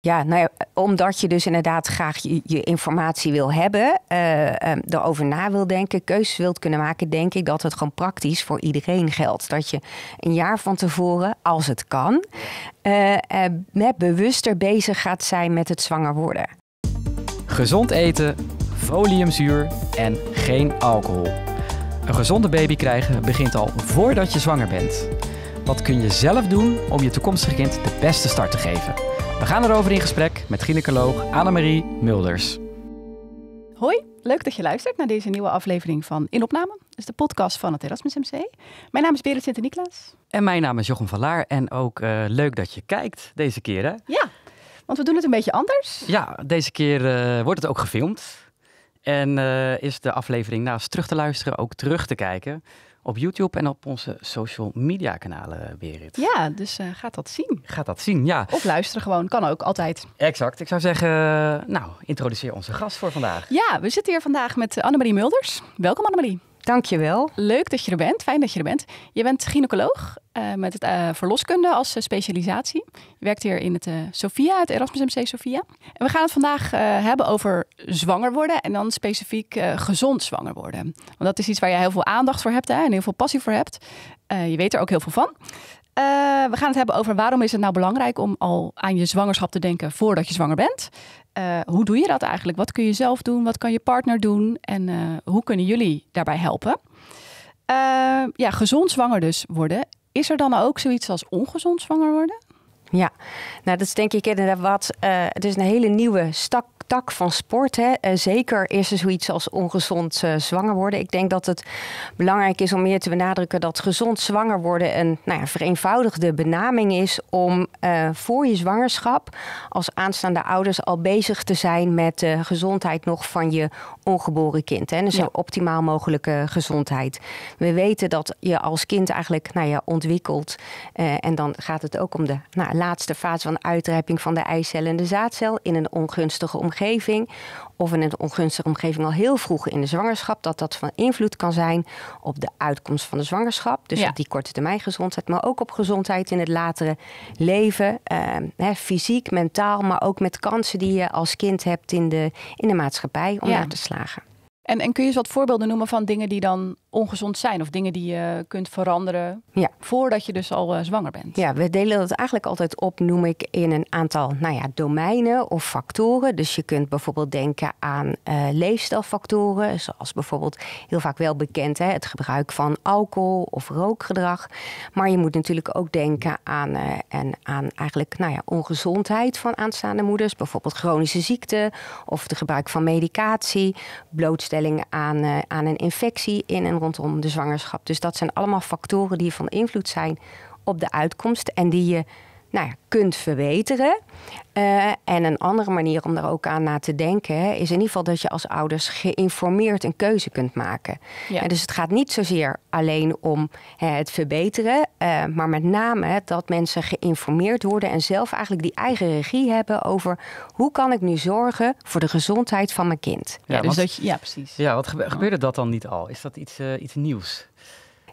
Ja, nou omdat je dus inderdaad graag je, informatie wil hebben, uh, erover na wil denken, keuzes wilt kunnen maken, denk ik dat het gewoon praktisch voor iedereen geldt. Dat je een jaar van tevoren, als het kan, eh, eh, met bewuster bezig gaat zijn met het zwanger worden. Gezond eten, foliumzuur en geen alcohol. Een gezonde baby krijgen begint al voordat je zwanger bent. Wat kun je zelf doen om je toekomstige kind de beste start te geven? We gaan erover in gesprek met gynaecoloog Annemarie Mulders. Hoi, leuk dat je luistert naar deze nieuwe aflevering van In Opname. Dat is de podcast van het Erasmus MC. Mijn naam is Berend niklaas En mijn naam is Jochem van Laar. En ook eh, leuk dat je kijkt deze keer, hè? Ja, want we doen het een beetje anders. Ja, deze keer eh, wordt het ook gefilmd. En eh, is de aflevering naast terug te luisteren ook terug te kijken op YouTube en op onze social media kanalen, Berit. Ja, dus uh, gaat dat zien. Gaat dat zien, ja. Of luisteren gewoon, kan ook altijd. Exact. Ik zou zeggen, nou, introduceer onze gast voor vandaag. Ja, we zitten hier vandaag met Annemarie Mulders. Welkom Annemarie. Dankjewel. Leuk dat je er bent. Fijn dat je er bent. Je bent gynaecoloog eh, met het, eh, verloskunde als eh, specialisatie. Je werkt hier in het Sophia, het Erasmus MC Sophia. En we gaan het vandaag hebben over zwanger worden en dan specifiek gezond zwanger worden. Want dat is iets waar je heel veel aandacht voor hebt hè, en heel veel passie voor hebt. je weet er ook heel veel van. Eh, we gaan het hebben over waarom is het nou belangrijk om al aan je zwangerschap te denken voordat je zwanger bent. Eh, hoe doe je dat eigenlijk? Wat kun je zelf doen? Wat kan je partner doen? En eh, hoe kunnen jullie daarbij helpen? ja, gezond zwanger dus worden. Is er dan ook zoiets als ongezond zwanger worden? Ja, nou dat is denk ik inderdaad wat. het is een hele nieuwe stak tak van sport. Hè. Eh, zeker is er zoiets als ongezond eh, zwanger worden. Ik denk dat het belangrijk is om meer te benadrukken dat gezond zwanger worden een nou ja, vereenvoudigde benaming is om eh, voor je zwangerschap als aanstaande ouders al bezig te zijn met de gezondheid nog van je ongeboren kind. Hè? Dus en zo optimaal mogelijke gezondheid. We weten dat je als kind eigenlijk nou ja, ontwikkelt. Eh, en dan gaat het ook om de nou, laatste fase van uitrepping uitrijping van de eicel en de zaadcel in een ongunstige omgeving of in een ongunstige omgeving al heel vroeg in de zwangerschap, dat dat van invloed kan zijn op de uitkomst van de zwangerschap. Dus op die korte termijn gezondheid, maar ook op gezondheid in het latere leven. Ehm, hè, fysiek, mentaal, maar ook met kansen die je als kind hebt in de, in de maatschappij om daar te slagen. En, en kun je eens wat voorbeelden noemen van dingen die dan ongezond zijn of dingen die je kunt veranderen voordat je dus al eh, zwanger bent? Ja, we delen dat eigenlijk altijd op, noem ik, in een aantal nou ja, domeinen of factoren. Dus je kunt bijvoorbeeld denken aan uh, leefstijlfactoren, zoals bijvoorbeeld heel vaak wel bekend hè, het gebruik van alcohol of rookgedrag. Maar je moet natuurlijk ook denken aan, eh, en aan eigenlijk nou ja, ongezondheid van aanstaande moeders, bijvoorbeeld chronische ziekte of het gebruik van medicatie, blootstelling aan, eh, aan een infectie in en rondom de zwangerschap. Dus dat zijn allemaal factoren die van invloed zijn op de uitkomst en die je nou ja, kunt verbeteren. Eh, en een andere manier om daar ook aan na te denken is in ieder geval dat je als ouders geïnformeerd een keuze kunt maken. En dus het gaat niet zozeer alleen om hè, het verbeteren, eh, maar met name dat mensen geïnformeerd worden en zelf eigenlijk die eigen regie hebben over hoe kan ik nu zorgen voor de gezondheid van mijn kind. Ja, dus dat ja precies. Ja, wat gebeurde dat dan niet al? Is dat iets, eh, iets nieuws?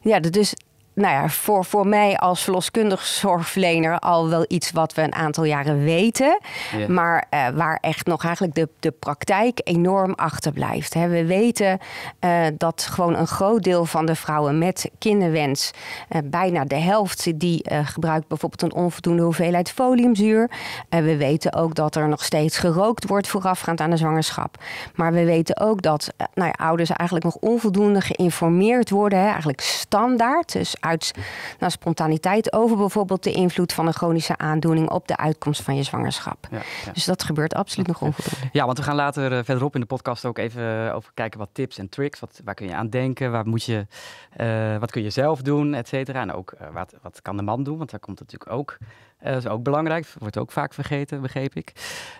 Ja, dus nou ja, voor, voor mij als verloskundig zorgverlener al wel iets wat we een aantal jaren weten. Maar eh, waar echt nog eigenlijk de, de praktijk enorm achterblijft. We weten eh, dat gewoon een groot deel van de vrouwen met kinderwens, eh, bijna de helft, die gebruikt bijvoorbeeld een onvoldoende hoeveelheid foliumzuur. we weten ook dat er nog steeds gerookt wordt voorafgaand aan de zwangerschap. Maar we weten ook dat nou ja, ouders eigenlijk nog onvoldoende geïnformeerd worden. Eigenlijk standaard. Dus uit naar nou, spontaniteit over bijvoorbeeld de invloed van een chronische aandoening op de uitkomst van je zwangerschap. Dus dat gebeurt absoluut nog onvoldoende. Ja, want we gaan later eh, verderop in de podcast ook even eh, over kijken wat tips en tricks. Wat, waar kun je aan denken? Waar moet je, eh, wat kun je zelf doen, et cetera. En ook wat, wat kan de man doen? Want daar komt natuurlijk ook. dat is ook belangrijk. Wordt ook vaak vergeten, begreep ik.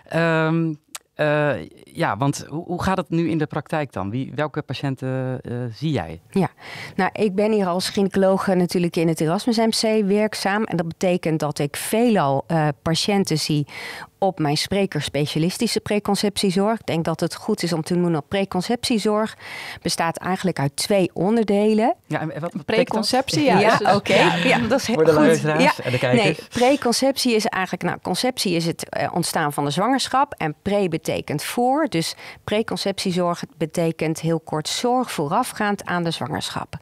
Ehm, eh, ja, want hoe, hoe, gaat het nu in de praktijk dan? Wie, welke patiënten eh, zie jij? Ja, nou, ik ben hier als gynaecoloog natuurlijk in het Erasmus MC werkzaam. En dat betekent dat ik veelal eh, patiënten zie op mijn spreker specialistische preconceptiezorg. Ik denk dat het goed is om te noemen op preconceptiezorg. Bestaat eigenlijk uit twee onderdelen. Ja, en wat preconceptie? Ja, ja dus oké. Ja, ja, dat is Voor de luisteraars ja. en de kijkers. Nee, preconceptie is eigenlijk, nou, conceptie is het eh, ontstaan van de zwangerschap. En pre betekent voor. Dus preconceptiezorg betekent heel kort zorg voorafgaand aan de zwangerschap.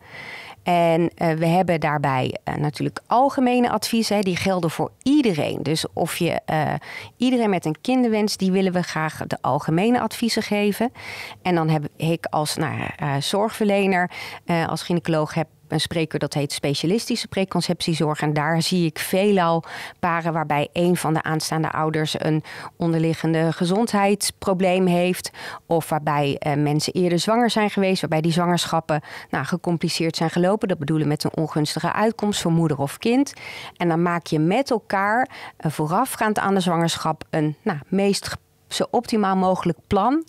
En eh, we hebben daarbij eh, natuurlijk algemene adviezen, die gelden voor iedereen. Dus of je eh, iedereen met een kinderwens, die willen we graag de algemene adviezen geven. En dan heb ik als nou, zorgverlener, als gynaecoloog, heb een spreker dat heet specialistische preconceptiezorg. En daar zie ik veelal paren waarbij een van de aanstaande ouders een onderliggende gezondheidsprobleem heeft. Of waarbij eh, mensen eerder zwanger zijn geweest, waarbij die zwangerschappen nou, gecompliceerd zijn gelopen. Dat bedoelen met een ongunstige uitkomst voor moeder of kind. En dan maak je met elkaar eh, voorafgaand aan de zwangerschap een nou, meest zo optimaal mogelijk plan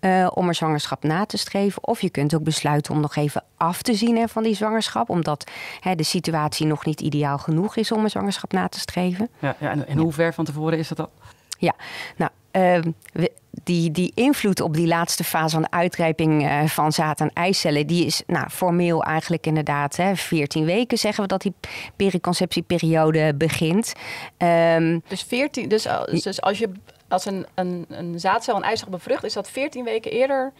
eh, om een zwangerschap na te streven. Of je kunt ook besluiten om nog even af te zien van die zwangerschap, omdat hè, de situatie nog niet ideaal genoeg is om een zwangerschap na te streven. Ja, ja en, en hoe ver van tevoren is dat al? Ja, nou, ehm, die, die invloed op die laatste fase van de uitrijping eh, van zaad- en eicellen, die is nou, formeel eigenlijk inderdaad hè, 14 weken zeggen we dat die periconceptieperiode begint. Ehm, dus 14, dus, dus als je als een, een, een zaadcel een eicel bevrucht, is dat 14 weken eerder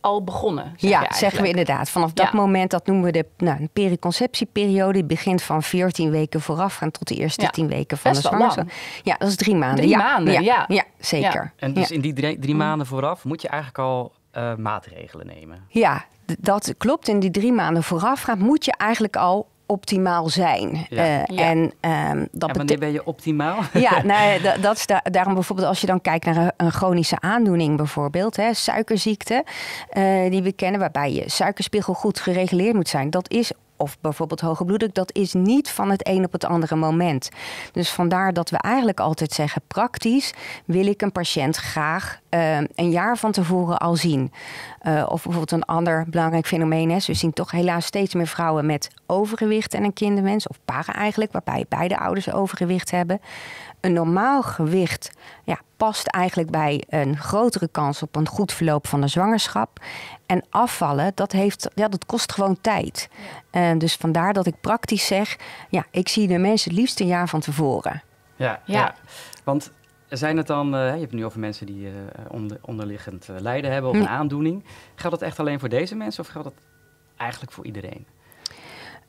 al begonnen. Zeg ja, zeggen we inderdaad. Vanaf dat moment, dat noemen we de nou, een periconceptieperiode. Die begint van 14 weken voorafgaand tot de eerste ja. 10 weken van de zwangerschap. Ja, dat is drie maanden. Drie ja, maanden, ja. zeker. En dus in die drie, drie, maanden vooraf moet je eigenlijk al eh, maatregelen nemen. Ja, dat klopt. In die drie maanden voorafgaand moet je eigenlijk al optimaal zijn. Ja. Eh, en ehm, dat ja, wanneer ben je optimaal? ja, nou, dat is daarom bijvoorbeeld als je dan kijkt naar een chronische aandoening bijvoorbeeld, hè, suikerziekte eh, die we kennen, waarbij je suikerspiegel goed gereguleerd moet zijn. Dat is of bijvoorbeeld hoge bloeddruk, dat is niet van het een op het andere moment. Dus vandaar dat we eigenlijk altijd zeggen: praktisch wil ik een patiënt graag eh, een jaar van tevoren al zien. Eh, of bijvoorbeeld een ander belangrijk fenomeen is: we zien toch helaas steeds meer vrouwen met overgewicht en een kindermens, of paren eigenlijk, waarbij beide ouders overgewicht hebben een normaal gewicht ja, past eigenlijk bij een grotere kans op een goed verloop van de zwangerschap. En afvallen, dat, heeft, ja, dat kost gewoon tijd. Eh, dus vandaar dat ik praktisch zeg, ja, ik zie de mensen het liefst een jaar van tevoren. Ja, ja. want zijn het dan, eh, je hebt het nu over mensen die eh, onder, onderliggend lijden hebben of hm. een aandoening. Geldt dat echt alleen voor deze mensen of geldt dat eigenlijk voor iedereen?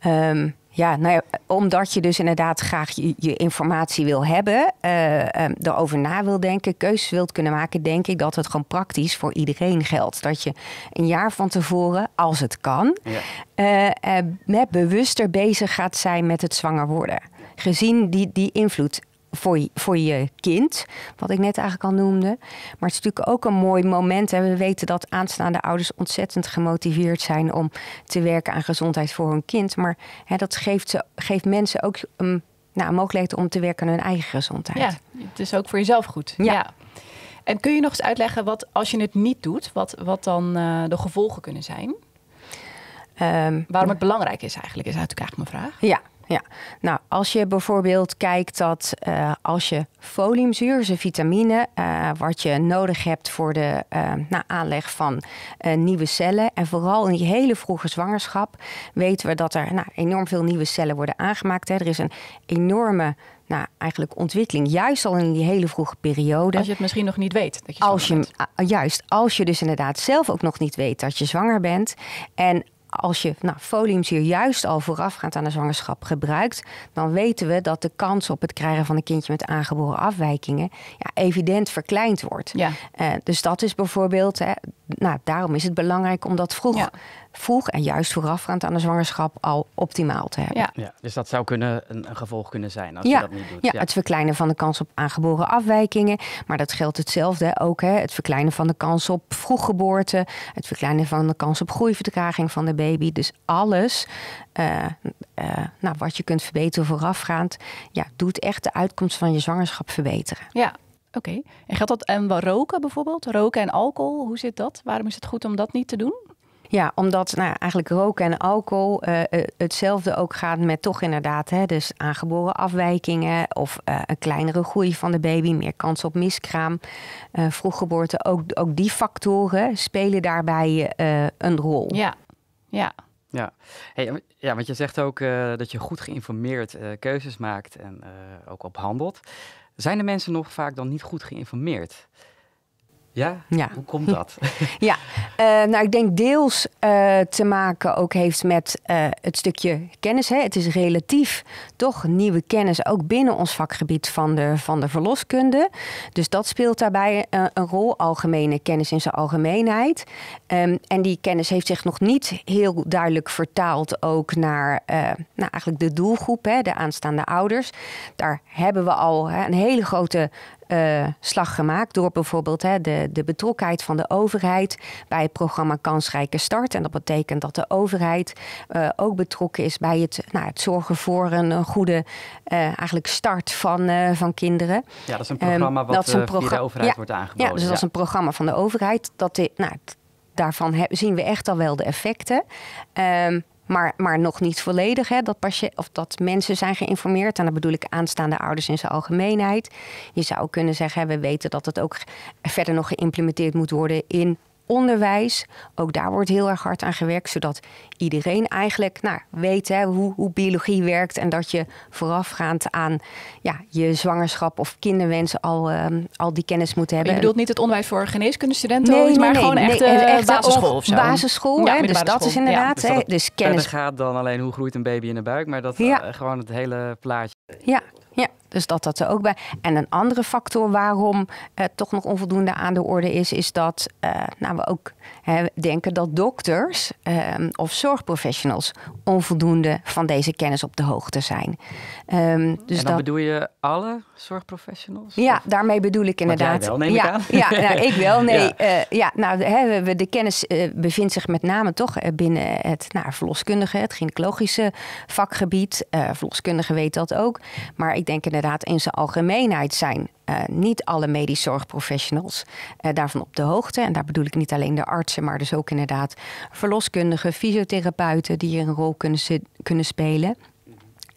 Ehm, ja, nou omdat je dus inderdaad graag je, je informatie wil hebben, uh, um, erover na wil denken, keuzes wilt kunnen maken, denk ik dat het gewoon praktisch voor iedereen geldt. Dat je een jaar van tevoren, als het kan, eh, eh, met bewuster bezig gaat zijn met het zwanger worden. Gezien die, die invloed voor je, kind, wat ik net eigenlijk al noemde. Maar het is natuurlijk ook een mooi moment. En We weten dat aanstaande ouders ontzettend gemotiveerd zijn om te werken aan gezondheid voor hun kind. Maar hè, dat geeft, geeft mensen ook um, nou, mogelijkheden om te werken aan hun eigen gezondheid. Ja, het is ook voor jezelf goed. ja. En kun je nog eens uitleggen wat, als je het niet doet, wat, wat dan eh, de gevolgen kunnen zijn? Ehm, Waarom het belangrijk is eigenlijk, is uit eigenlijk mijn vraag. Ja, ja. Nou, als je bijvoorbeeld kijkt dat eh, als je foliumzuur, dus een vitamine, eh, wat je nodig hebt voor de nou, aanleg van nieuwe cellen. En vooral in die hele vroege zwangerschap weten we dat er nou, enorm veel nieuwe cellen worden aangemaakt. Hè. Er is een enorme nou, eigenlijk ontwikkeling, juist al in die hele vroege periode. Als je het misschien nog niet weet. Dat je als je, bent. Juist, als je dus inderdaad zelf ook nog niet weet dat je zwanger bent. En als je nou, foliumzuur juist al voorafgaand aan de zwangerschap gebruikt, dan weten we dat de kans op het krijgen van een kindje met aangeboren afwijkingen ja, evident verkleind wordt. Ja. Eh, dus dat is bijvoorbeeld, hè, nou, daarom is het belangrijk om dat vroeg vroeg en juist voorafgaand aan de zwangerschap al optimaal te hebben. Ja. dus dat zou kunnen een, gevolg kunnen zijn als ja. je dat niet doet. Ja, ja, het verkleinen van de kans op aangeboren afwijkingen. Maar dat geldt hetzelfde ook. Hè. Het verkleinen van de kans op vroeggeboorte. Het verkleinen van de kans op groeivertraging van de baby. Dus alles eh, eh, nou, wat je kunt verbeteren voorafgaand... Ja, doet echt de uitkomst van je zwangerschap verbeteren. Ja, Oké. En gaat dat en wat roken bijvoorbeeld? Roken en alcohol, hoe zit dat? Waarom is het goed om dat niet te doen? Ja, omdat nou, eigenlijk roken en alcohol eh, eh, hetzelfde ook gaat met toch inderdaad, hè, dus aangeboren afwijkingen of eh, een kleinere groei van de baby, meer kans op miskraam, uh, vroeggeboorte. Ook, ook die factoren spelen daarbij een rol. Ja, ja. Ja. Hey, ja, want je zegt ook dat je goed geïnformeerd keuzes maakt en ook op handelt. Zijn de mensen nog vaak dan niet goed geïnformeerd? Ja? ja? Hoe komt dat? ja, uh, nou ik denk deels eh, te maken ook heeft met eh, het stukje kennis. Hè. Het is relatief toch nieuwe kennis, ook binnen ons vakgebied van de, van de verloskunde. Dus dat speelt daarbij een rol, algemene kennis in zijn algemeenheid. Ehm, en die kennis heeft zich nog niet heel duidelijk vertaald ook naar nou, eigenlijk de doelgroep, hè, de aanstaande ouders. Daar hebben we al hè, een hele grote eh, slag gemaakt door bijvoorbeeld hè, de, de betrokkenheid van de overheid bij het programma Kansrijke Start. En dat betekent dat de overheid eh, ook betrokken is bij het, nou, het zorgen voor een, goede eh, eigenlijk start van, van kinderen. Ja, dat is een programma ehm, wat een de overheid ja, wordt aangeboden. Ja, dus dat is een programma van de overheid. Dat, nou, daarvan zien we echt al wel de effecten. Ehm, maar, maar nog niet volledig. Hè, dat, of dat mensen zijn geïnformeerd. En dan bedoel ik aanstaande ouders in zijn algemeenheid. Je zou kunnen zeggen, we weten dat het ook verder nog geïmplementeerd moet worden in onderwijs. Ook daar wordt heel erg hard aan gewerkt, zodat iedereen eigenlijk nou, weet hè, hoe, hoe, biologie werkt. En dat je voorafgaand aan ja, je zwangerschap of kinderwens al, ehm, al die kennis moet hebben. Je bedoelt niet het onderwijs voor geneeskundestudenten, nee, maar gewoon echt, eh, basisschool of zo. Basisschool, ja, dus, eh, dus dat is inderdaad. dus, hè, dus kennis. gaat dan alleen hoe groeit een baby in de buik, maar dat ja. Eh, gewoon het hele plaatje. Ja, ja, dus dat dat er ook bij. En een andere factor waarom het eh, toch nog onvoldoende aan de orde is, is dat eh, nou, we ook hè, denken dat dokters ehm, of zorgprofessionals onvoldoende van deze kennis op de hoogte zijn. Ehm, dus dan dat... bedoel je alle zorgprofessionals? Ja, daarmee bedoel ik inderdaad. wel, ja, Ja, nou, ik wel. Nee, ja. Eh, ja nou, hè, we, de kennis bevindt zich met name toch binnen het nou, verloskundige, het gynaecologische vakgebied. verloskundigen weten dat ook. Maar ik denk inderdaad in zijn algemeenheid zijn eh, niet alle medisch zorgprofessionals eh, daarvan op de hoogte. En daar bedoel ik niet alleen de artsen, maar dus ook inderdaad verloskundigen, fysiotherapeuten die hier een rol kunnen, kunnen spelen.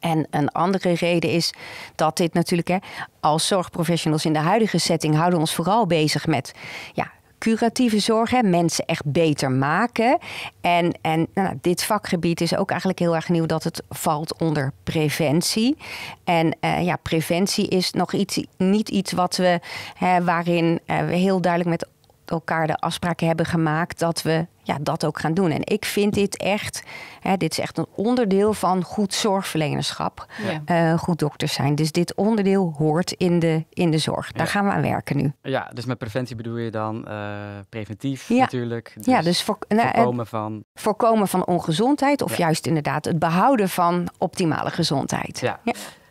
En een andere reden is dat dit natuurlijk, hè, als zorgprofessionals in de huidige setting, houden we ons vooral bezig met ja, curatieve zorg, mensen echt beter maken. En, en nou, dit vakgebied is ook eigenlijk heel erg nieuw dat het valt onder preventie. En eh, ja, preventie is nog iets, niet iets wat we, hè, waarin eh, we heel duidelijk met elkaar de afspraken hebben gemaakt dat we ja, dat ook gaan doen. En ik vind dit echt, hè, dit is echt een onderdeel van goed zorgverlenerschap, eh, goed dokters zijn. Dus dit onderdeel hoort in de, in de zorg. Daar gaan we aan werken nu. Ja, dus met preventie bedoel je dan eh, preventief ja. natuurlijk. ja, dus, dus nou, voorkomen, van... voorkomen van ongezondheid of juist inderdaad het behouden van optimale gezondheid. Ja.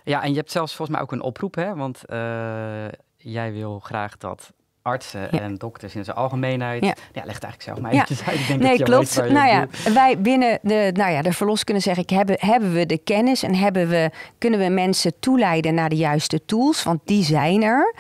ja. en je hebt zelfs volgens mij ook een oproep, hè? want eh, jij wil graag dat artsen en dokters in zijn algemeenheid. Ja, ja legt eigenlijk zelf maar eventjes ja. uit. Ik denk nee, klopt. nou ja, wij binnen de, nou ja, de kunnen zeggen ik, hebben, hebben we de kennis en hebben we, kunnen we mensen toeleiden naar de juiste tools, want die zijn er.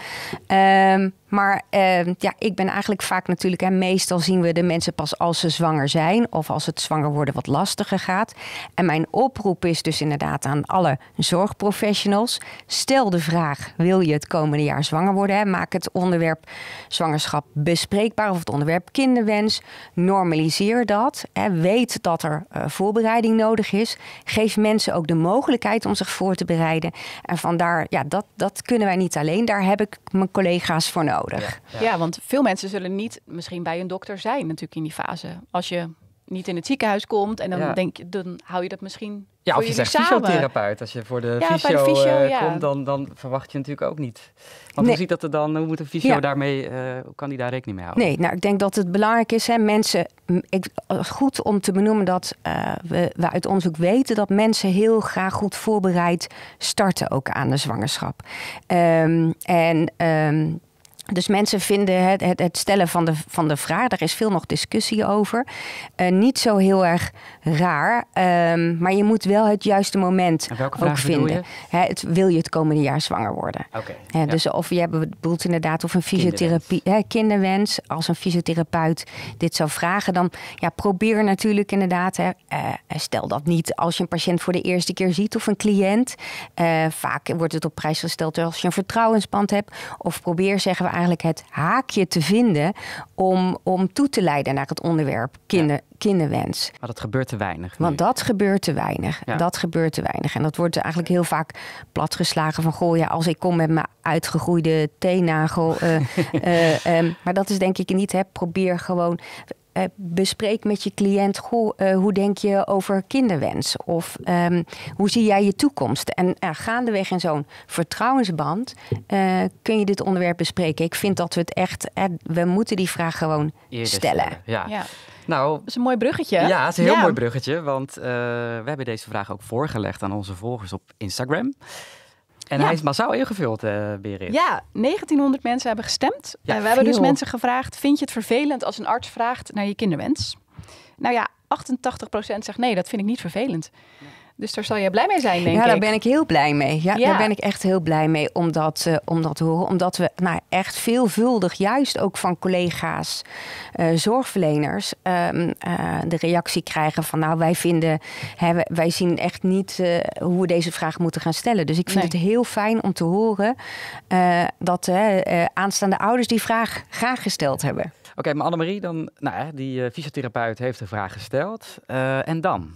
Um, maar ehm, ja, ik ben eigenlijk vaak natuurlijk, en meestal zien we de mensen pas als ze zwanger zijn of als het zwanger worden wat lastiger gaat. En mijn oproep is dus inderdaad aan alle zorgprofessionals: stel de vraag: wil je het komende jaar zwanger worden? Maak het onderwerp zwangerschap bespreekbaar of het onderwerp kinderwens. Normaliseer dat. Hè? Weet dat er eh, voorbereiding nodig is. Geef mensen ook de mogelijkheid om zich voor te bereiden. En vandaar, ja, dat, dat kunnen wij niet alleen. Daar heb ik mijn collega's voor nodig. Ja, ja. want veel mensen zullen niet misschien bij een dokter zijn, natuurlijk in die fase. Als je niet in het ziekenhuis komt en dan denk je, dan hou je dat misschien. Ja, of je zegt fysiotherapeut. Als je voor de ja, fysio, de eh, komt, dan, dan verwacht je natuurlijk ook niet. Want hoe ziet dat er dan? Hoe moet een fysio daarmee? Uh, kan die daar rekening mee houden? Nee, nou, ik denk dat het belangrijk is, hè, mensen. Ik, eh, goed om te benoemen dat we, we uit onderzoek weten dat mensen heel graag goed voorbereid starten ook aan de zwangerschap. Ehm, en um, dus mensen vinden het, het, het, stellen van de, van de vraag, daar is veel nog discussie over, eh, niet zo heel erg raar. Ehm, maar je moet wel het juiste moment ook vinden. Hè, het, wil je het komende jaar zwanger worden? Okay, Dus of je bedoelt inderdaad of een fysiotherapie, kinderwens. kinderwens. als een fysiotherapeut dit zou vragen, dan ja, probeer natuurlijk inderdaad. Eh, stel dat niet als je een patiënt voor de eerste keer ziet of een cliënt. Eh, vaak wordt het op prijs gesteld als je een vertrouwensband hebt. Of probeer zeggen we eigenlijk het haakje te vinden om, om toe te leiden naar het onderwerp kinder, kinderwens. Maar dat gebeurt te weinig. Want dat gebeurt te weinig. Dat gebeurt te weinig. En dat wordt eigenlijk heel vaak platgeslagen van goh, ja, als ik kom met mijn uitgegroeide teennagel. Eh, eh, eh, ehm, maar dat is denk ik niet. Hè. Probeer gewoon eh, bespreek met je cliënt, eh, hoe denk je over kinderwens? Of ehm, hoe zie jij je toekomst? En uh, gaandeweg in zo'n vertrouwensband kun je dit onderwerp bespreken. Ik vind dat we het echt, we moeten die vraag gewoon stellen. Ja. ja. Nou, dat is een mooi bruggetje. Ja, het is een heel mooi bruggetje, want we hebben deze vraag ook voorgelegd aan onze volgers op Instagram. En hij is massaal ingevuld, uh, Berit. Ja, 1900 mensen hebben gestemd. Ja, eh, we hebben dus mensen gevraagd, vind je het vervelend als een arts vraagt naar je kinderwens? Nou ja, 88% zegt nee, dat vind ik niet vervelend. Ja. Dus daar zal je blij mee zijn, denk ik. Ja, daar ben ik heel blij mee. Ja, daar ben ik echt heel blij mee eh, om dat, te horen. Omdat we nou, echt veelvuldig, juist ook van collega's, eh, zorgverleners, ehm, eh, de reactie krijgen van nou, wij vinden, hè, wij zien echt niet hoe we deze vraag moeten gaan stellen. Dus ik vind het heel fijn om te horen dat aanstaande ouders die vraag graag gesteld hebben. Oké, okay, maar Annemarie, dan, nou, die fysiotherapeut heeft de vraag gesteld. en dan?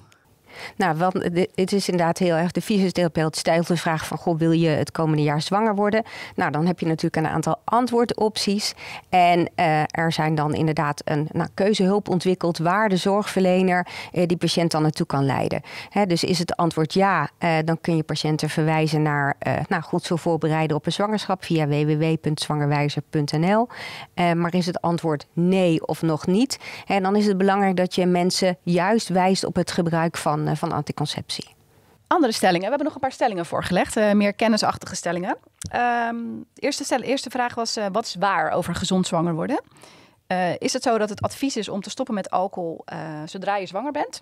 Nou, want het is inderdaad heel erg de fysiotherapeut stelt de vraag van: goh, wil je het komende jaar zwanger worden? Nou, dan heb je natuurlijk een aantal antwoordopties. En eh, er zijn dan inderdaad een nou, keuzehulp ontwikkeld waar de zorgverlener eh, die patiënt dan naartoe kan leiden. Hè, dus is het antwoord ja, eh, dan kun je patiënten verwijzen naar nou, goed zo voorbereiden op een zwangerschap via www.zwangerwijzer.nl. maar is het antwoord nee of nog niet? En dan is het belangrijk dat je mensen juist wijst op het gebruik van eh, van, anticonceptie. Andere stellingen. We hebben nog een paar stellingen voorgelegd, eh, meer kennisachtige stellingen. Um, eerste, stel, eerste vraag was: eh, wat is waar over gezond zwanger worden? is het zo dat het advies is om te stoppen met alcohol zodra je zwanger bent?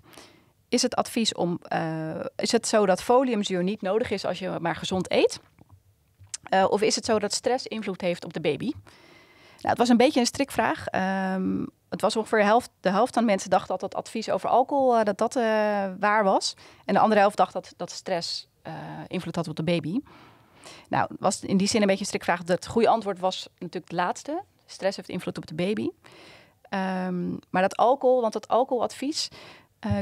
is het advies om. is het zo dat foliumzuur niet nodig is als je maar gezond eet? of is het zo dat stress invloed heeft op de baby? Nou, het was een beetje een strikvraag. Ehm, het was ongeveer de helft, de helft van mensen dacht dat dat advies over alcohol eh, dat dat, eh, waar was. En de andere helft dacht dat, dat stress eh, invloed had op de baby. Nou, was in die zin een beetje een strikvraag. Het goede antwoord was natuurlijk het laatste. Stress heeft invloed op de baby. Ehm, maar dat alcohol, want dat alcoholadvies,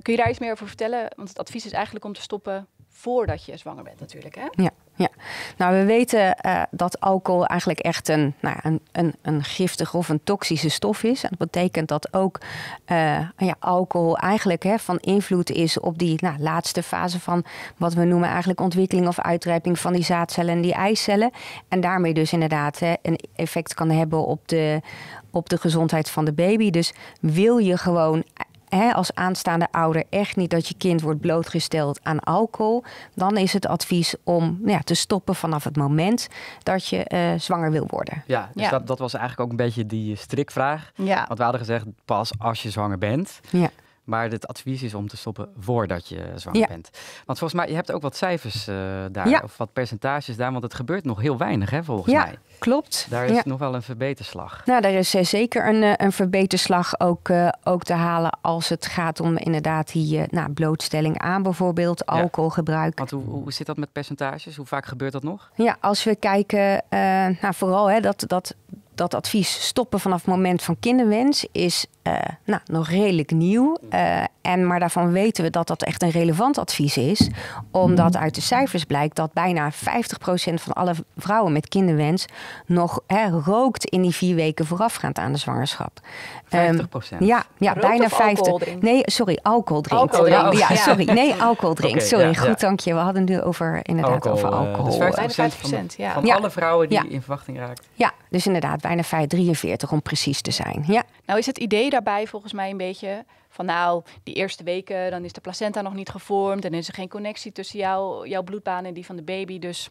kun je daar iets meer over vertellen? Want het advies is eigenlijk om te stoppen voordat je zwanger bent natuurlijk. Hè? Ja, ja. Nou, we weten eh, dat alcohol eigenlijk echt een, nou, een, een, een giftige of een toxische stof is. En dat betekent dat ook eh, ja, alcohol eigenlijk hè, van invloed is op die nou, laatste fase van wat we noemen eigenlijk ontwikkeling of uitrijping van die zaadcellen en die eicellen. En daarmee dus inderdaad hè, een effect kan hebben op de, op de gezondheid van de baby. Dus wil je gewoon hè, als aanstaande ouder echt niet dat je kind wordt blootgesteld aan alcohol, dan is het advies om nou ja, te stoppen vanaf het moment dat je eh, zwanger wil worden. Ja, dus Dat, dat was eigenlijk ook een beetje die strikvraag. Ja. Want we hadden gezegd, pas als je zwanger bent. Ja. Maar het advies is om te stoppen voordat je zwanger bent. Want volgens mij, je hebt ook wat cijfers eh, daar, of wat percentages daar, want het gebeurt nog heel weinig, hè, volgens ja, mij. Klopt. Daar is nog wel een verbeterslag. Nou, daar is eh, zeker een, eh, een verbeterslag ook, ook te halen als het gaat om inderdaad die nou, blootstelling aan bijvoorbeeld, alcoholgebruik. Want hoe, hoe zit dat met percentages? Hoe vaak gebeurt dat nog? Ja, als we kijken, nou, vooral hè, dat, dat dat advies stoppen vanaf het moment van kinderwens is eh, nou, nog redelijk nieuw. Eh, en, maar daarvan weten we dat dat echt een relevant advies is. Omdat mhm. uit de cijfers blijkt dat bijna 50% van alle vrouwen met kinderwens nog rookt in die vier weken voorafgaand aan de zwangerschap. 50%? Ehm, ja, ja bijna 50. Nee, sorry, alcohol drinkt. Alcohol, ja, sorry. Nee, alcohol drinkt. sorry, goed ja. dankje. We hadden het nu over, inderdaad alcohol, over alcohol. Eh, dus 50%, van, ja. van alle vrouwen die in verwachting raakt. Ja, dus inderdaad bijna 43 om precies te zijn. Ja. Nou is het idee daarbij volgens mij een beetje van nou, die eerste weken, dan is de placenta nog niet gevormd en is er geen connectie tussen jou, jouw bloedbaan en die van de baby. Dus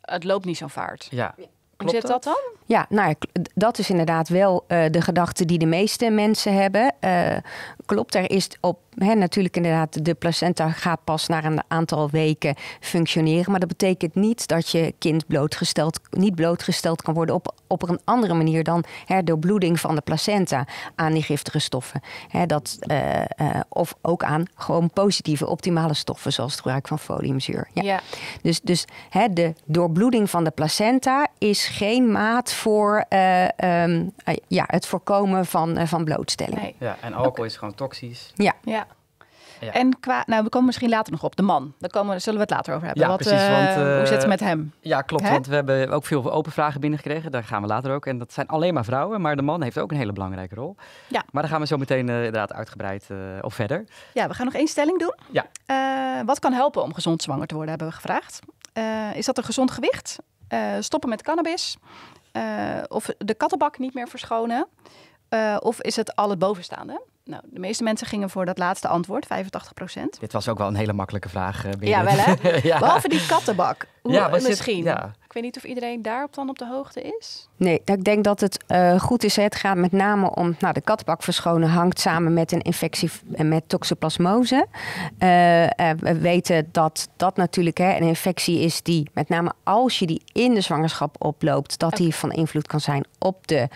het loopt niet zo vaart. Ja. Hoe zit dat dan? Ja, nou, dat is inderdaad wel eh, de gedachte die de meeste mensen hebben. Eh, klopt, er is op, hè, natuurlijk inderdaad, de placenta gaat pas na een aantal weken functioneren. Maar dat betekent niet dat je kind blootgesteld, niet blootgesteld kan worden op, op een andere manier dan hè, door bloeding van de placenta aan die giftige stoffen. Hè, dat, eh, of ook aan gewoon positieve, optimale stoffen, zoals het gebruik van foliumzuur. Ja. ja. Dus, dus hè, de doorbloeding van de placenta is geen maat voor eh, ehm, eh, ja, het voorkomen van, eh, van blootstelling. Nee. Ja, en alcohol is gewoon toxisch. Ja. ja. En qua, nou, we komen misschien later nog op de man. Daar komen, zullen we het later over hebben. Ja, Wat, precies. hoe zit het met hem? Ja, klopt. Want we hebben ook veel open vragen binnengekregen. Daar gaan we later ook. En dat zijn alleen maar vrouwen. Maar de man heeft ook een hele belangrijke rol. Ja. Maar daar gaan we zo meteen inderdaad uitgebreid of verder. Ja, we gaan nog één stelling doen. Ja. wat kan helpen om gezond zwanger te worden, hebben we gevraagd. is dat een gezond gewicht? stoppen met cannabis? Eh, of de kattenbak niet meer verschonen? Eh, of is het alle bovenstaande? Nou, de meeste mensen gingen voor dat laatste antwoord, 85 Dit was ook wel een hele makkelijke vraag. Uh, ja, wel hè? ja. Behalve die kattenbak ja, misschien. ja. Ik weet niet of iedereen daarop dan op de hoogte is. Nee, ik denk dat het eh, goed is. Het gaat met name om, nou, de katbak verschonen hangt samen met een infectie en met toxoplasmose. Eh, we weten dat dat natuurlijk hè, een infectie is die, met name als je die in de zwangerschap oploopt, dat die van invloed kan zijn op de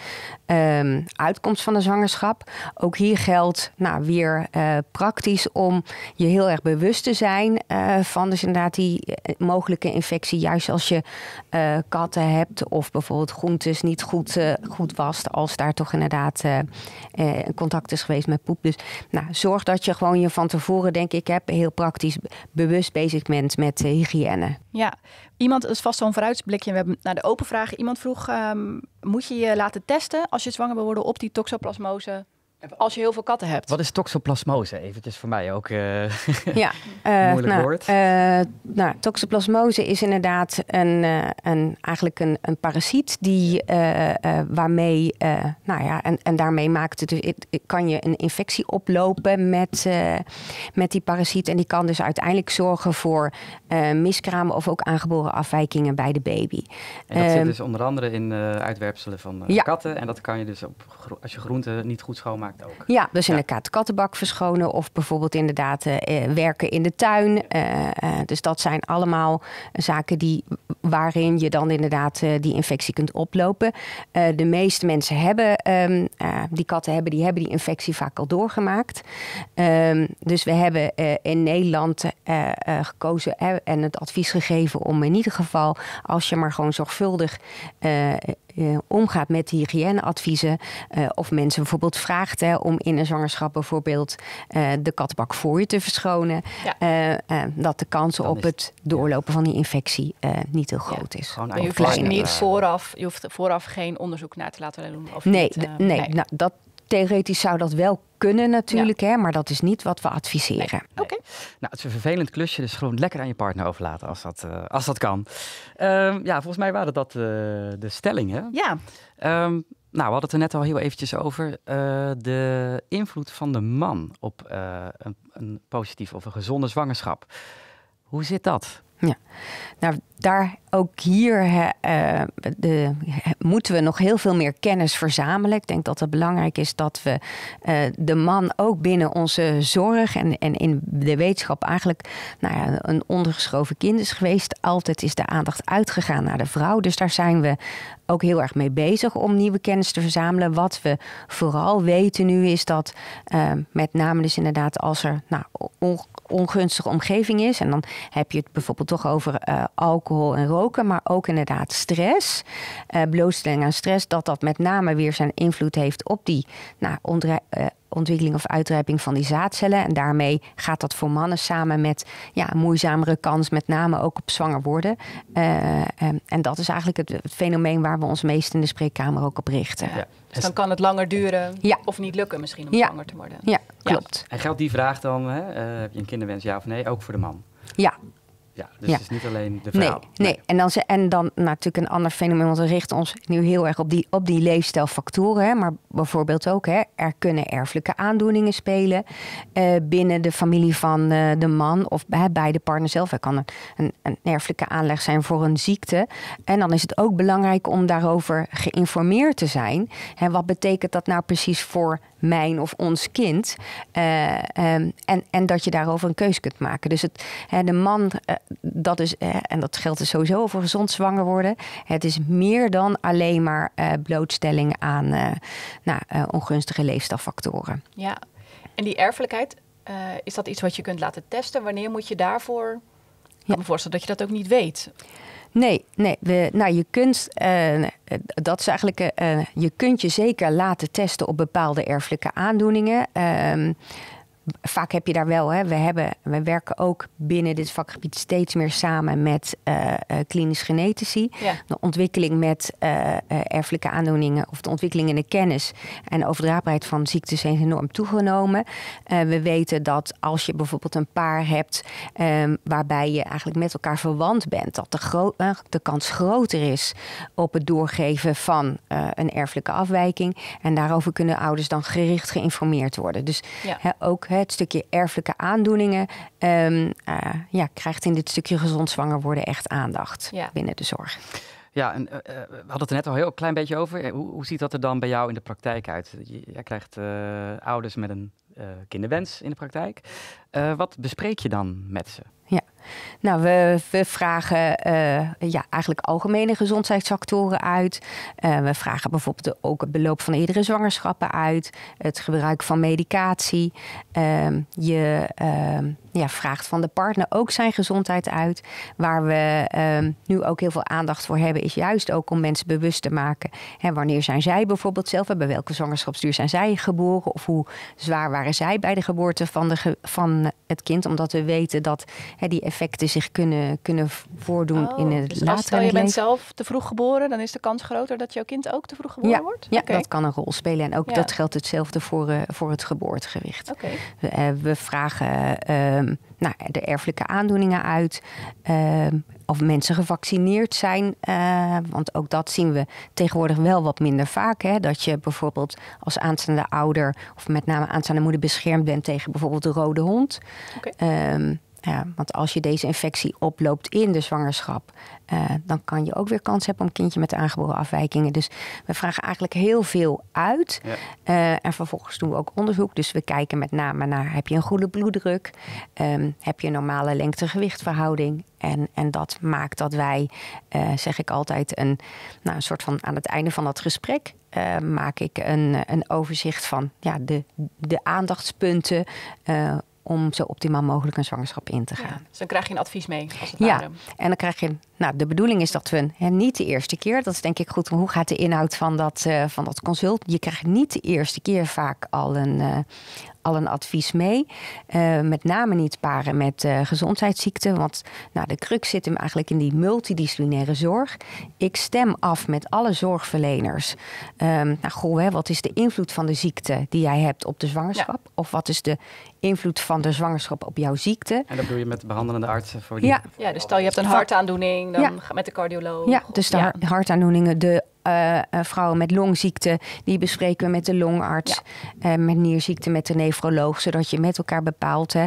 ehm, uitkomst van de zwangerschap. Ook hier geldt, nou, weer eh, praktisch om je heel erg bewust te zijn van dus inderdaad die mogelijke infectie infectie. Juist als je eh, katten hebt of bijvoorbeeld groentes niet goed, eh, goed wast. Als daar toch inderdaad eh, contact is geweest met poep. Dus nou, zorg dat je gewoon je van tevoren, denk ik, heb, heel praktisch bewust bezig bent met hygiëne. Ja, iemand is vast zo'n vooruitblikje. We hebben naar nou, de open vragen. Iemand vroeg, ehm, moet je je laten testen als je zwanger wil worden op die toxoplasmose als je heel veel katten hebt. Wat is toxoplasmose? Eventjes voor mij ook uh, ja, uh, moeilijk nou, woord. Eh, nou, toxoplasmose is inderdaad een, een, eigenlijk een, een parasiet die, waarmee, nou ja, en, en daarmee maakt het, dus, kan je een infectie oplopen met, met die parasiet. En die kan dus uiteindelijk zorgen voor miskramen of ook aangeboren afwijkingen bij de baby. En dat zit ehm, dus onder andere in uitwerpselen van katten. En dat kan je dus op, als je groenten niet goed schoonmaakt ook. Ja, dus in de kattenbak verschonen of bijvoorbeeld inderdaad eh, eh, werken in de tuin. Eh, dus dat zijn allemaal zaken die, waarin je dan inderdaad die infectie kunt oplopen. de meeste mensen hebben, ehm, die katten hebben, die hebben die infectie vaak al doorgemaakt. Ehm, dus we hebben in Nederland gekozen en het advies gegeven om in ieder geval, als je maar gewoon zorgvuldig eh, omgaat met hygiëneadviezen. Eh, of mensen bijvoorbeeld vraagt hè, om in een zwangerschap bijvoorbeeld eh, de katbak voor je te verschonen. dat de kansen op het doorlopen van die infectie niet heel groot is. Gewoon je hoeft dus niet vooraf, je hoeft vooraf geen onderzoek naar te laten doen. Of nee, nee, nee. Nou, dat, theoretisch zou dat wel kunnen natuurlijk, hè, maar dat is niet wat we adviseren. Oké. Nou, het is een vervelend klusje, dus gewoon lekker aan je partner overlaten als dat, eh, als dat kan. Ehm, ja, volgens mij waren dat eh, de stellingen. Ja. Ehm, nou, we hadden het er net al heel eventjes over. Eh, de invloed van de man op een, een positief of een gezonde zwangerschap. Hoe zit dat? Ja. Nou, daar ook hier eh, de, moeten we nog heel veel meer kennis verzamelen. Ik denk dat het belangrijk is dat we eh, de man ook binnen onze zorg en, en in de wetenschap eigenlijk nou ja, een ondergeschoven kind is geweest. Altijd is de aandacht uitgegaan naar de vrouw. Dus daar zijn we ook heel erg mee bezig om nieuwe kennis te verzamelen. Wat we vooral weten nu is dat eh, met name dus inderdaad als er nou, ongunstige omgeving is. En dan heb je het bijvoorbeeld toch over eh, alcohol en roken, maar ook inderdaad stress. Eh, blootstelling aan stress, dat dat met name weer zijn invloed heeft op die nou, eh, ontwikkeling of uitrijping van die zaadcellen. En daarmee gaat dat voor mannen samen met ja, een moeizamere kans, met name ook op zwanger worden. Eh, eh, en dat is eigenlijk het, fenomeen waar we ons meest in de spreekkamer ook op richten. Dus dan kan het langer duren of niet lukken misschien om zwanger te worden. Ja, klopt. En geldt die vraag dan, hè, eh, heb je een kinderwens ja of nee, ook voor de man? Ja, ja, dus het is niet alleen de vrouw. Nee, nee. En, dan, en dan nou, natuurlijk een ander fenomeen, want we richten ons nu heel erg op die, op die leefstijlfactoren. maar bijvoorbeeld ook, hè, er kunnen erfelijke aandoeningen spelen eh, binnen de familie van eh, de man of bij, de partner zelf. Er kan een, een, een, erfelijke aanleg zijn voor een ziekte. En dan is het ook belangrijk om daarover geïnformeerd te zijn. En wat betekent dat nou precies voor mijn of ons kind. Eh, ehm, en, en dat je daarover een keuze kunt maken. Dus het, hè, de man, eh, dat is, eh, en dat geldt dus sowieso voor gezond zwanger worden. Het is meer dan alleen maar blootstelling aan nou, ongunstige leefstijlfactoren. Ja, en die erfelijkheid, is dat iets wat je kunt laten testen? Wanneer moet je daarvoor. Ik voorstellen dat je dat ook niet weet. Nee, nee. nou, je kunt, uh, dat is eigenlijk, uh, je kunt je zeker laten testen op bepaalde erfelijke aandoeningen. Uh, vaak heb je daar wel, hè, we, hebben, we werken ook binnen dit vakgebied steeds meer samen met uh, klinisch genetici. De ontwikkeling met eh, erfelijke aandoeningen of de ontwikkeling in de kennis en overdraagbaarheid van ziektes is enorm toegenomen. we weten dat als je bijvoorbeeld een paar hebt ehm, waarbij je eigenlijk met elkaar verwant bent, dat de, de kans groter is op het doorgeven van een erfelijke afwijking. En daarover kunnen ouders dan gericht geïnformeerd worden. Dus hè, ook het stukje erfelijke aandoeningen, um, ja, krijgt in dit stukje gezond zwanger worden echt aandacht binnen de zorg. Ja, en, eh, eh, we hadden het er net al heel klein beetje over. Hoe, hoe, ziet dat er dan bij jou in de praktijk uit? Je, jij krijgt ouders met een kinderwens in de praktijk. wat bespreek je dan met ze? Ja, nou, we, we vragen eh, ja, eigenlijk algemene gezondheidsfactoren uit. Eh, we vragen bijvoorbeeld ook het beloop van eerdere zwangerschappen uit. Het gebruik van medicatie. Ehm, je ehm, ja, vraagt van de partner ook zijn gezondheid uit. Waar we ehm, nu ook heel veel aandacht voor hebben, is juist ook om mensen bewust te maken. Hè, wanneer zijn zij bijvoorbeeld zelf, bij welke zwangerschapsduur zijn zij geboren? Of hoe zwaar waren zij bij de geboorte van, de van het kind. Omdat we weten dat hè, die effecten zich kunnen, kunnen voordoen oh, in het dus leven. als, je bent zelf te vroeg geboren, dan is de kans groter dat jouw kind ook te vroeg geboren wordt? Ja, dat kan een rol spelen. En ook dat geldt hetzelfde voor, eh, voor het geboortegewicht. Eh, we, vragen uh, nou, de erfelijke aandoeningen uit. Ehm, of mensen gevaccineerd zijn. Eh, want ook dat zien we tegenwoordig wel wat minder vaak. Hè? Dat je bijvoorbeeld als aanstaande ouder of met name aanstaande moeder beschermd bent tegen bijvoorbeeld de rode hond. Ja, want als je deze infectie oploopt in de zwangerschap, eh, dan kan je ook weer kans hebben om kindje met aangeboren afwijkingen. Dus we vragen eigenlijk heel veel uit. Eh, en vervolgens doen we ook onderzoek. Dus we kijken met name naar: heb je een goede bloeddruk? Ehm, heb je een normale lengte-gewichtverhouding? En, en dat maakt dat wij, eh, zeg ik altijd, een, nou, een soort van aan het einde van dat gesprek maak ik een, een, overzicht van ja, de, de aandachtspunten om zo optimaal mogelijk een zwangerschap in te gaan. dus dan krijg je een advies mee. Als het ja, en dan krijg je nou, de bedoeling is dat we hè, niet de eerste keer, dat is denk ik goed, hoe gaat de inhoud van dat, eh, van dat consult? Je krijgt niet de eerste keer vaak al een, eh, al een advies mee. Eh, met name niet paren met gezondheidsziekten. Want nou, de crux zit hem eigenlijk in die multidisciplinaire zorg. Ik stem af met alle zorgverleners. Um, nou, goh, hè, wat is de invloed van de ziekte die jij hebt op de zwangerschap? Of wat is de invloed van de zwangerschap op jouw ziekte? En dat doe je met de behandelende artsen voor die... Ja, ja dus stel je hebt een hartaandoening dan ja. met de cardioloog. Ja, dus de ja. hartaandoeningen, de eh, eh, vrouwen met longziekte, die bespreken we met de longarts. Ja. Eh, met nierziekte met de nefroloog, zodat je met elkaar bepaalt hè,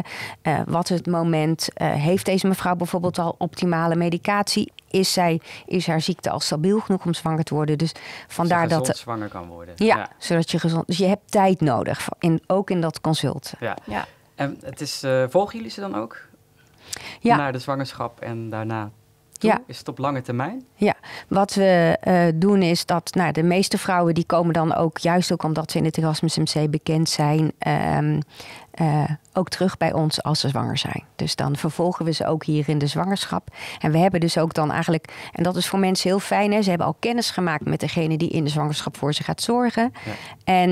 wat het moment. heeft deze mevrouw bijvoorbeeld al optimale medicatie? Is, zij, is haar ziekte al stabiel genoeg om zwanger te worden? Dus vandaar dat. dat zwanger kan worden. Ja, zodat je gezond. Dus je hebt tijd nodig, in, ook in dat consult. Ja. ja. En het is, volgen jullie ze dan ook? Ja. Naar de zwangerschap en daarna ja. Is het op lange termijn? Ja, wat we eh, doen is dat nou, de meeste vrouwen die komen dan ook, juist ook omdat ze in het Erasmus MC bekend zijn, ehm, eh, ook terug bij ons als ze zwanger zijn. Dus dan vervolgen we ze ook hier in de zwangerschap. En we hebben dus ook dan eigenlijk, en dat is voor mensen heel fijn, hè, ze hebben al kennis gemaakt met degene die in de zwangerschap voor ze gaat zorgen. En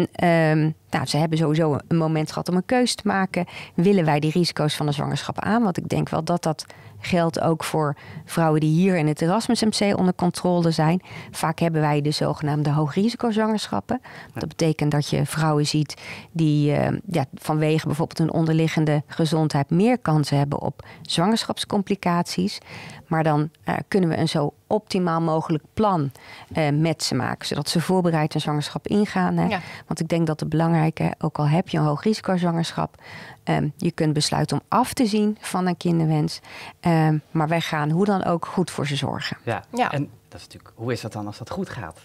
um, nou, ze hebben sowieso een moment gehad om een keus te maken. Willen wij die risico's van de zwangerschap aan? Want ik denk wel dat dat geldt ook voor vrouwen die hier in het Erasmus MC onder controle zijn. Vaak hebben wij de zogenaamde hoogrisicozwangerschappen. Dat betekent dat je vrouwen ziet die eh, ja, vanwege bijvoorbeeld een onderliggende gezondheid meer kansen hebben op zwangerschapscomplicaties. Maar dan eh, kunnen we een zo optimaal mogelijk plan eh, met ze maken. Zodat ze voorbereid een zwangerschap ingaan. Hè? Want ik denk dat het belangrijke, ook al heb je een hoog risico zwangerschap, ehm, je kunt besluiten om af te zien van een kinderwens. Ehm, maar wij gaan hoe dan ook goed voor ze zorgen. Ja, ja. en dat is natuurlijk, hoe is dat dan als dat goed gaat?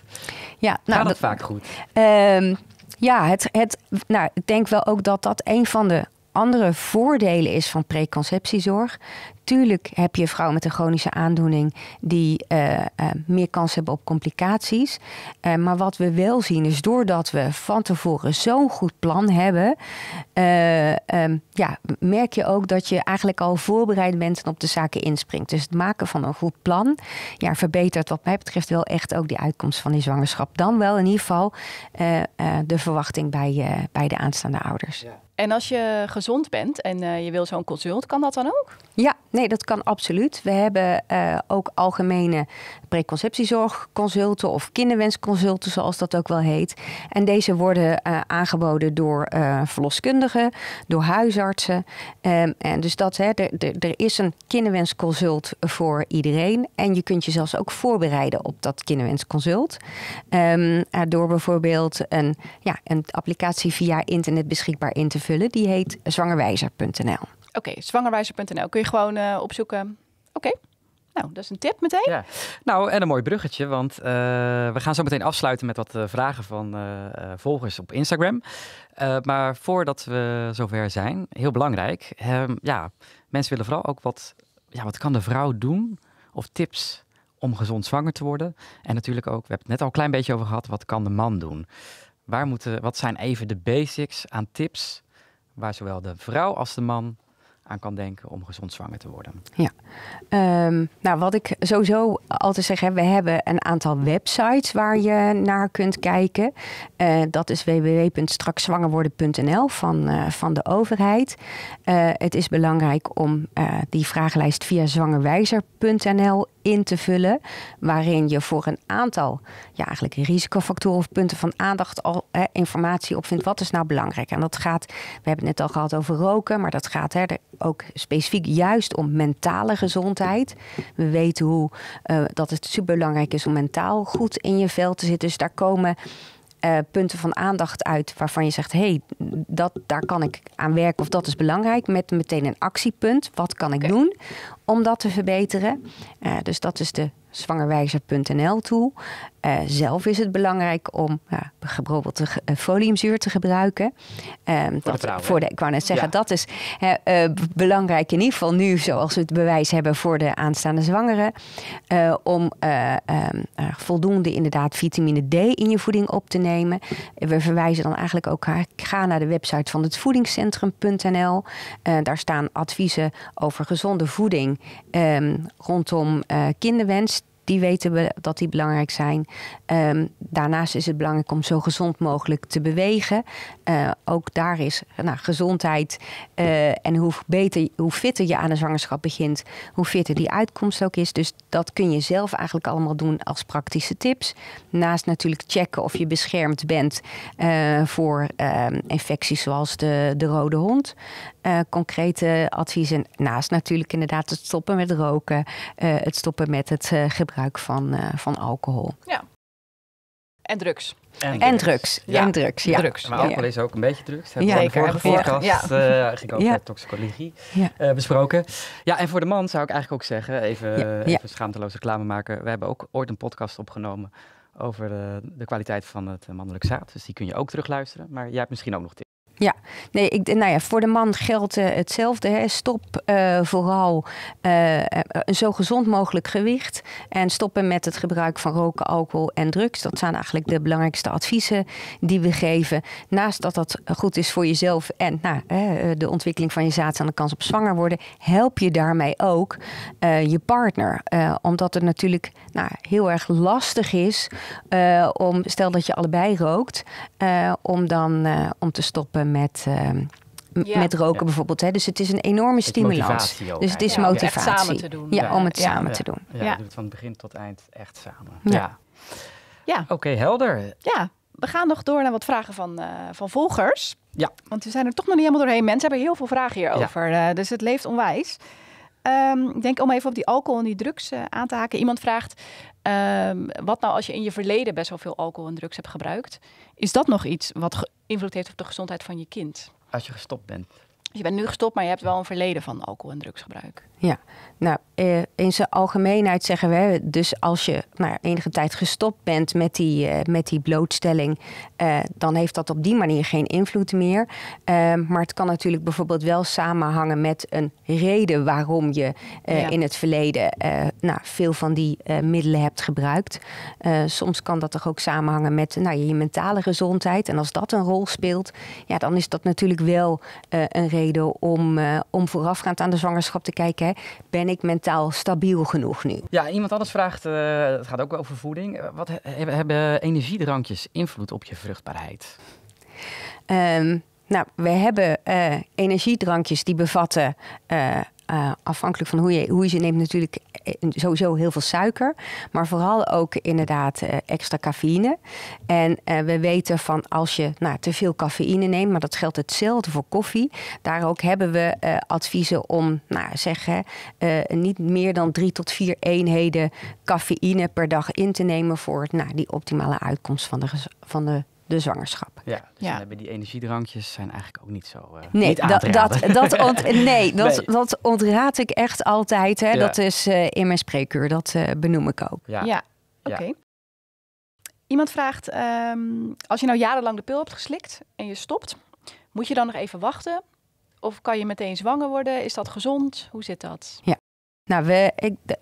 Ja, gaat gaat nou, het vaak goed? Ehm, ja, het, het, nou, ik denk wel ook dat dat een van de andere voordelen is van preconceptiezorg. Tuurlijk heb je vrouwen met een chronische aandoening die eh, eh, meer kans hebben op complicaties. Eh, maar wat we wel zien is doordat we van tevoren zo'n goed plan hebben, ehm, ja, merk je ook dat je eigenlijk al voorbereid bent en op de zaken inspringt. Dus het maken van een goed plan ja, verbetert wat mij betreft wel echt ook die uitkomst van die zwangerschap. Dan wel in ieder geval de verwachting bij, bij de aanstaande ouders. En als je gezond bent en eh, je wil zo'n consult, kan dat dan ook? Ja, nee, dat kan absoluut. We hebben eh, ook algemene consulten of kinderwensconsulten, zoals dat ook wel heet. En deze worden eh, aangeboden door eh, verloskundigen, door huisartsen. Ehm, en dus dat, hè, er is een kinderwensconsult voor iedereen. En je kunt je zelfs ook voorbereiden op dat kinderwensconsult. Ehm, eh, door bijvoorbeeld een, ja, een applicatie via internet beschikbaar in te vullen. Die heet zwangerwijzer.nl. Oké, zwangerwijzer.nl. Kun je gewoon opzoeken. Oké. Nou, dat is een tip meteen. Ja. Nou, en een mooi bruggetje, want eh, we gaan zo meteen afsluiten met wat eh, vragen van eh, volgers op Instagram. maar voordat we zover zijn, heel belangrijk. Ehm, ja, mensen willen vooral ook wat, ja, wat kan de vrouw doen of tips om gezond zwanger te worden. En natuurlijk ook, we hebben het net al een klein beetje over gehad, wat kan de man doen? Waar moeten, wat zijn even de basics aan tips waar zowel de vrouw als de man aan kan denken om gezond zwanger te worden. Ja, ehm, nou wat ik sowieso altijd zeg, hè, we hebben een aantal websites waar je naar kunt kijken. Eh, dat is www.strakzwangerworden.nl van, eh, van de overheid. Eh, het is belangrijk om die vragenlijst via zwangerwijzer.nl in te vullen. Waarin je voor een aantal ja, eigenlijk risicofactoren of punten van aandacht al hè, informatie opvindt. Wat is nou belangrijk? En dat gaat, we hebben het net al gehad over roken, maar dat gaat hè, ook specifiek juist om mentale gezondheid. We weten hoe eh, dat het superbelangrijk is om mentaal goed in je vel te zitten. Dus daar komen eh, punten van aandacht uit waarvan je zegt: hé, hey, dat, daar kan ik aan werken of dat is belangrijk. Met meteen een actiepunt. Wat kan ik doen om dat te verbeteren? Eh, dus dat is de zwangerwijzer.nl tool. Eh, zelf is het belangrijk om ja, bijvoorbeeld eh, foliumzuur te gebruiken. Ehm, voor dat, de voor de, ik wou net zeggen, dat is eh, belangrijk in ieder geval nu, zoals we het bewijs hebben voor de aanstaande zwangeren, om ehm, voldoende inderdaad vitamine D in je voeding op te nemen. We verwijzen dan eigenlijk ook, ga naar de website van het voedingscentrum.nl. daar staan adviezen over gezonde voeding ehm, rondom kinderwens die weten we dat die belangrijk zijn. Ehm, daarnaast is het belangrijk om zo gezond mogelijk te bewegen. Eh, ook daar is nou, gezondheid eh, en hoe, beter, hoe fitter je aan een zwangerschap begint, hoe fitter die uitkomst ook is. Dus dat kun je zelf eigenlijk allemaal doen als praktische tips. Naast natuurlijk checken of je beschermd bent eh, voor ehm, infecties zoals de, de rode hond. Eh, concrete adviezen. Naast natuurlijk inderdaad het stoppen met roken, eh, het stoppen met het eh, gebruik van, van alcohol. Ja. En drugs. En, drugs. Ja. En drugs, ja. Maar alcohol is ook een beetje drugs. Hebben ja, in de vorige podcast, ja. eigenlijk ook ja. toxicologie, besproken. Ja, en voor de man zou ik eigenlijk ook zeggen, even, even schaamteloos reclame maken. We hebben ook ooit een podcast opgenomen over de, de kwaliteit van het mannelijk zaad. Dus die kun je ook terugluisteren. Maar jij hebt misschien ook nog tips. Ja, nee, ik, nou ja, voor de man geldt eh, hetzelfde. Hè. Stop eh, vooral eh, een zo gezond mogelijk gewicht. En stoppen met het gebruik van roken, alcohol en drugs. Dat zijn eigenlijk de belangrijkste adviezen die we geven. Naast dat dat goed is voor jezelf en nou, de ontwikkeling van je zaad aan de kans op zwanger worden, help je daarmee ook je partner. omdat het natuurlijk nou, heel erg lastig is om, stel dat je allebei rookt, om dan om te stoppen met. Eh, met roken bijvoorbeeld. Hè? Dus het is een enorme het stimulans. dus het is motivatie. Om samen te doen. Ja, om het samen te doen. Ja, doe het van begin tot eind echt samen. Ja. ja. Oké, helder. Ja, we gaan nog door naar wat vragen van, eh, van volgers. Ja. Want we zijn er toch nog niet helemaal doorheen. Mensen hebben heel veel vragen hierover. Eh, dus het leeft onwijs. Ehm, ik denk om even op die alcohol en die drugs aan te haken. Iemand vraagt: Ehm, wat nou als je in je verleden best wel veel alcohol en drugs hebt gebruikt? Is dat nog iets wat invloed heeft op de gezondheid van je kind? Als je gestopt bent. Je bent nu gestopt, maar je hebt wel een verleden van alcohol en drugsgebruik. Ja, nou, eh, in zijn algemeenheid zeggen we dus als je na nou enige tijd gestopt bent met die, eh, met die blootstelling, eh, dan heeft dat op die manier geen invloed meer. Ehm, maar het kan natuurlijk bijvoorbeeld wel samenhangen met een reden waarom je in het verleden nou, veel van die middelen hebt gebruikt. soms kan dat toch ook samenhangen met nou, je mentale gezondheid. En als dat een rol speelt, ja, dan is dat natuurlijk wel een reden om, om voorafgaand aan de zwangerschap te kijken ben ik mentaal stabiel genoeg nu? Ja, iemand anders vraagt, eh, het gaat ook over voeding. Wat hebben energiedrankjes invloed op je vruchtbaarheid? Ehm, nou, we hebben eh, energiedrankjes die bevatten eh, eh, afhankelijk van hoe je, hoe je ze neemt, natuurlijk eh, sowieso heel veel suiker. Maar vooral ook inderdaad eh, extra cafeïne. En we weten van als je nou, te veel cafeïne neemt, maar dat geldt hetzelfde voor koffie. Daar ook hebben we adviezen om, nou, zeggen, niet meer dan drie tot vier eenheden cafeïne per dag in te nemen voor nou, die optimale uitkomst van de, van de de zwangerschap. Ja, dus ja. hebben die energiedrankjes zijn eigenlijk ook niet zo. Uh, nee, niet dat, dat, dat, nee, dat, nee, dat, ontraad ik echt altijd. Hè. Dat is eh, in mijn spreekuur, dat eh, benoem ik ook. Ja, ja. oké. Iemand vraagt: ehm, als je nou jarenlang de pil hebt geslikt en je stopt, moet je dan nog even wachten? Of kan je meteen zwanger worden? Is dat gezond? Hoe zit dat? Ja. Nou,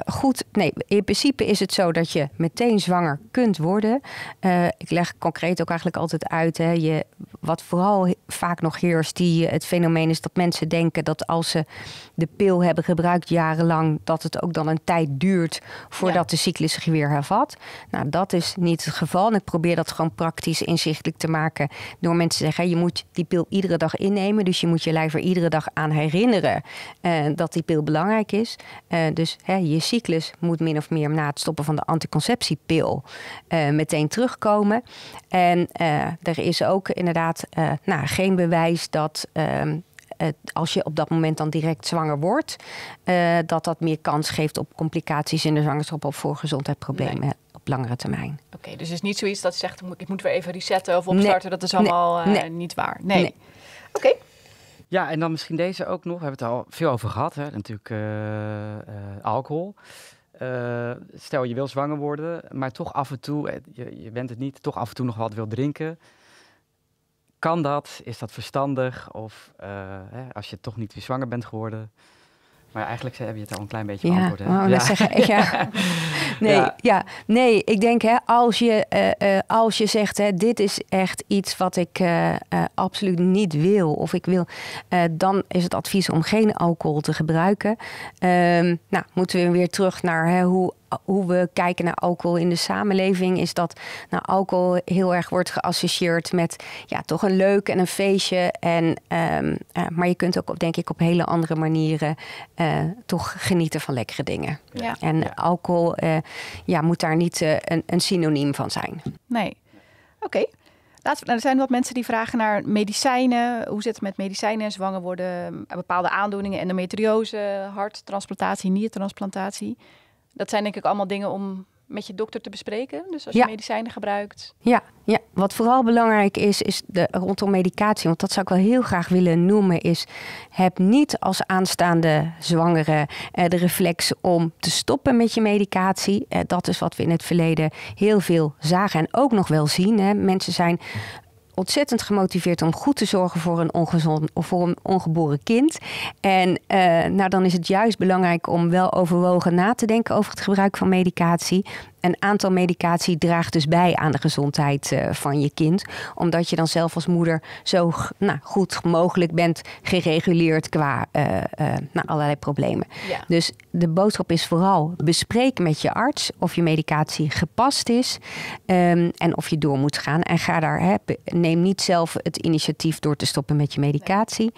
goed, nee, in principe is het zo dat je meteen zwanger kunt worden. Eh, ik leg concreet ook eigenlijk altijd uit, hè, je, wat vooral vaak nog heerst, die, eh, het fenomeen is dat mensen denken dat als ze de pil hebben gebruikt jarenlang, dat het ook dan een tijd duurt voordat de cyclus zich weer hervat. Nou, dat is niet het geval. En ik probeer dat gewoon praktisch inzichtelijk te maken door mensen te zeggen, je moet die pil iedere dag innemen, dus je moet je lijf er iedere dag aan herinneren eh, dat die pil belangrijk is. Eh, dus hè, je cyclus moet min of meer na het stoppen van de anticonceptiepil eh, meteen terugkomen. En eh, er is ook inderdaad nou, geen bewijs dat. Ehm, als je op dat moment dan direct zwanger wordt, dat dat meer kans geeft op complicaties in de zwangerschap of voor gezondheidsproblemen op langere termijn. Oké, dus het is niet zoiets dat je zegt, ik moet weer even resetten of opstarten. Dat is allemaal niet waar. Nee. Oké. Ja, en dan misschien deze ook nog. We hebben het al veel over gehad, hè? natuurlijk eh, eh, alcohol. Eh, stel je wil zwanger worden, maar toch af en toe, je, je, bent het niet, toch af en toe nog wat wil drinken. Kan dat? Is dat verstandig? Of hè, als je toch niet weer zwanger bent geworden, maar eigenlijk heb je het al een klein beetje beantwoord. Ja, Zeggen, ja. Nee, ja. ja. nee, ik denk hè, als, je, eh, eh, als je zegt, hè, dit is echt iets wat ik eh, absoluut niet wil of ik wil, dan is het advies om geen alcohol te gebruiken. Ehm, nou, moeten we weer terug naar hè, hoe hoe we kijken naar alcohol in de samenleving, is dat nou, alcohol heel erg wordt geassocieerd met ja, toch een leuk en een feestje. En, ehm, eh, maar je kunt ook, denk ik, op hele andere manieren eh, toch genieten van lekkere dingen. Ja. En alcohol eh, ja, moet daar niet een, een, synoniem van zijn. Nee. Oké. Nou, er zijn wat mensen die vragen naar medicijnen. Hoe zit het met medicijnen? Zwanger worden, bepaalde aandoeningen, endometriose, harttransplantatie, niertransplantatie dat zijn denk ik allemaal dingen om met je dokter te bespreken. Dus als je medicijnen gebruikt. Ja, ja, wat vooral belangrijk is, is de, rondom medicatie. Want dat zou ik wel heel graag willen noemen. Is heb niet als aanstaande zwangere eh, de reflex om te stoppen met je medicatie. Eh, dat is wat we in het verleden heel veel zagen en ook nog wel zien. Hè. Mensen zijn ontzettend gemotiveerd om goed te zorgen voor een, ongezond, of voor een ongeboren kind. En eh, nou, dan is het juist belangrijk om wel overwogen na te denken over het gebruik van medicatie. Een aantal medicatie draagt dus bij aan de gezondheid eh, van je kind. Omdat je dan zelf als moeder zo nou, goed mogelijk bent gereguleerd qua eh, eh, nou, allerlei problemen. Dus de boodschap is vooral bespreek met je arts of je medicatie gepast is ehm, en of je door moet gaan. En ga daar, hè, neem niet zelf het initiatief door te stoppen met je medicatie.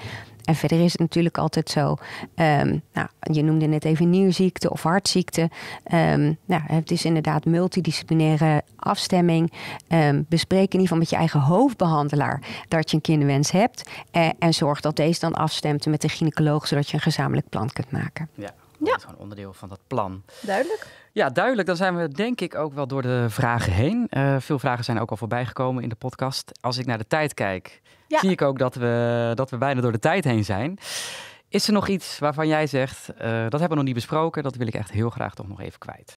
En verder is het natuurlijk altijd zo, ehm, nou, je noemde net even nierziekte of hartziekte. Ehm, nou, het is inderdaad multidisciplinaire afstemming. Um, bespreek in ieder geval met je eigen hoofdbehandelaar dat je een kinderwens hebt. Eh, en zorg dat deze dan afstemt met de gynaecoloog, zodat je een gezamenlijk plan kunt maken. Ja, Dat is gewoon onderdeel van dat plan. Duidelijk. Ja, duidelijk. Dan zijn we denk ik ook wel door de vragen heen. Eh, veel vragen zijn ook al voorbij gekomen in de podcast. Als ik naar de tijd kijk, zie ik ook dat we, dat we bijna door de tijd heen zijn. Is er nog iets waarvan jij zegt, eh, dat hebben we nog niet besproken, dat wil ik echt heel graag toch nog even kwijt?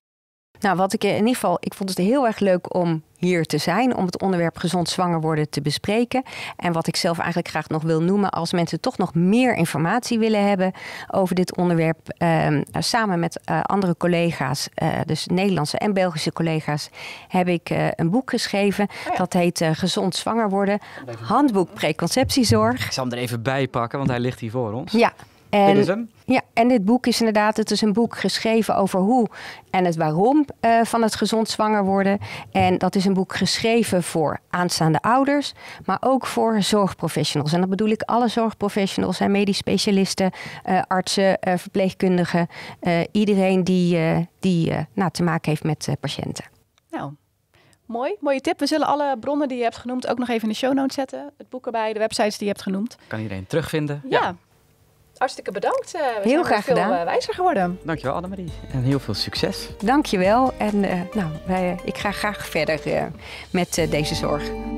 Nou, wat ik in ieder geval, ik vond het heel erg leuk om hier te zijn, om het onderwerp gezond zwanger worden te bespreken. En wat ik zelf eigenlijk graag nog wil noemen, als mensen toch nog meer informatie willen hebben over dit onderwerp, ehm, samen met eh, andere collega's, eh, dus Nederlandse en Belgische collega's, heb ik eh, een boek geschreven. Oh Dat heet eh, Gezond zwanger worden, handboek preconceptiezorg. Ik zal hem er even bij pakken, want hij ligt hier voor ons. Ja, en, dit Ja, en dit boek is inderdaad, het is een boek geschreven over hoe en het waarom eh, van het gezond zwanger worden. En dat is een boek geschreven voor aanstaande ouders, maar ook voor zorgprofessionals. En dat bedoel ik alle zorgprofessionals en medisch specialisten, eh, artsen, eh, verpleegkundigen, iedereen die, die nou, te maken heeft met patiënten. Nou, Mooi, mooie tip. We zullen alle bronnen die je hebt genoemd ook nog even in de show notes zetten. Het boek erbij, de websites die je hebt genoemd. Kan iedereen terugvinden? ja hartstikke bedankt. Eh, we heel graag veel eh, wijzer geworden. Dankjewel Annemarie en heel veel succes. Dankjewel en eh, nou, wij, ik ga graag verder met deze zorg.